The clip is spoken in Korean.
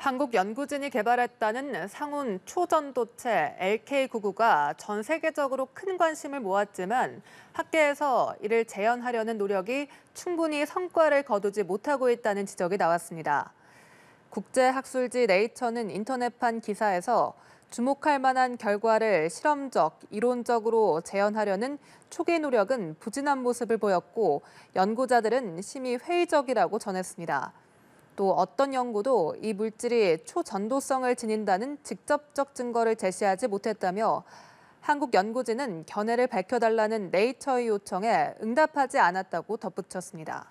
한국 연구진이 개발했다는 상온 초전도체 LK99가 전 세계적으로 큰 관심을 모았지만 학계에서 이를 재현하려는 노력이 충분히 성과를 거두지 못하고 있다는 지적이 나왔습니다. 국제학술지 네이처는 인터넷판 기사에서 주목할 만한 결과를 실험적, 이론적으로 재현하려는 초기 노력은 부진한 모습을 보였고 연구자들은 심히 회의적이라고 전했습니다. 또 어떤 연구도 이 물질이 초전도성을 지닌다는 직접적 증거를 제시하지 못했다며 한국 연구진은 견해를 밝혀달라는 네이처의 요청에 응답하지 않았다고 덧붙였습니다.